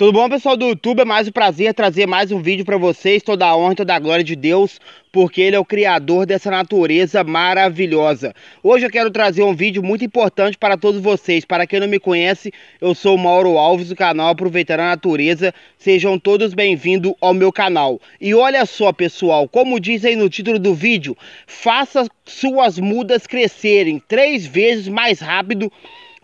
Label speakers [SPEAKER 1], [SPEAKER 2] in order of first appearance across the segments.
[SPEAKER 1] Tudo bom, pessoal do YouTube? É mais um prazer trazer mais um vídeo para vocês. Toda a honra e toda a glória de Deus, porque Ele é o Criador dessa natureza maravilhosa. Hoje eu quero trazer um vídeo muito importante para todos vocês. Para quem não me conhece, eu sou o Mauro Alves, do canal Aproveitando a Natureza. Sejam todos bem-vindos ao meu canal. E olha só, pessoal, como dizem no título do vídeo, faça suas mudas crescerem três vezes mais rápido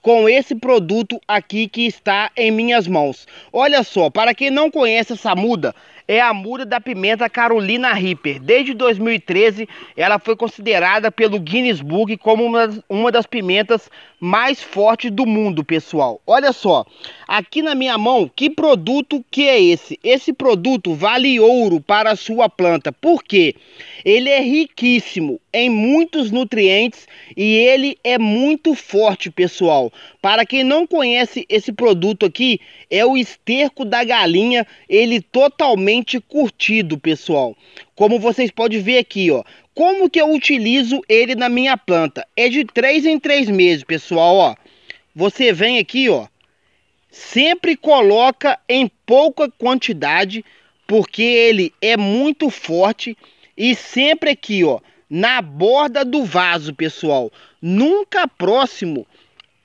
[SPEAKER 1] com esse produto aqui que está em minhas mãos. Olha só, para quem não conhece essa muda, é a muda da pimenta Carolina Reaper. Desde 2013, ela foi considerada pelo Guinness Book como uma das, uma das pimentas mais fortes do mundo, pessoal. Olha só, aqui na minha mão, que produto que é esse? Esse produto vale ouro para a sua planta, porque ele é riquíssimo em muitos nutrientes e ele é muito forte, pessoal. Para quem não conhece esse produto aqui, é o esterco da galinha, ele totalmente extremamente curtido, pessoal. Como vocês podem ver aqui, ó. Como que eu utilizo ele na minha planta? É de 3 em 3 meses, pessoal, ó. Você vem aqui, ó. Sempre coloca em pouca quantidade, porque ele é muito forte. E sempre aqui, ó, na borda do vaso, pessoal. Nunca próximo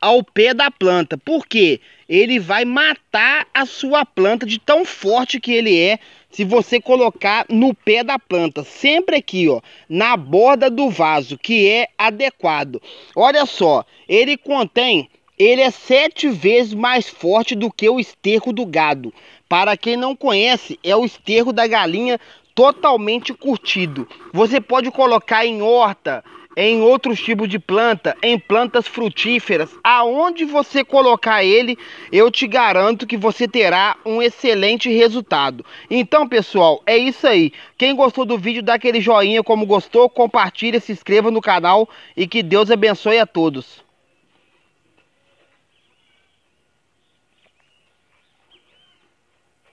[SPEAKER 1] ao pé da planta, porque ele vai matar a sua planta de tão forte que ele é se você colocar no pé da planta, sempre aqui, ó, na borda do vaso, que é adequado. Olha só, ele contém, ele é sete vezes mais forte do que o esterco do gado. Para quem não conhece, é o esterco da galinha totalmente curtido. Você pode colocar em horta, em outros tipos de planta, em plantas frutíferas, aonde você colocar ele, eu te garanto que você terá um excelente resultado. Então, pessoal, é isso aí. Quem gostou do vídeo, dá aquele joinha como gostou, compartilha, se inscreva no canal e que Deus abençoe a todos.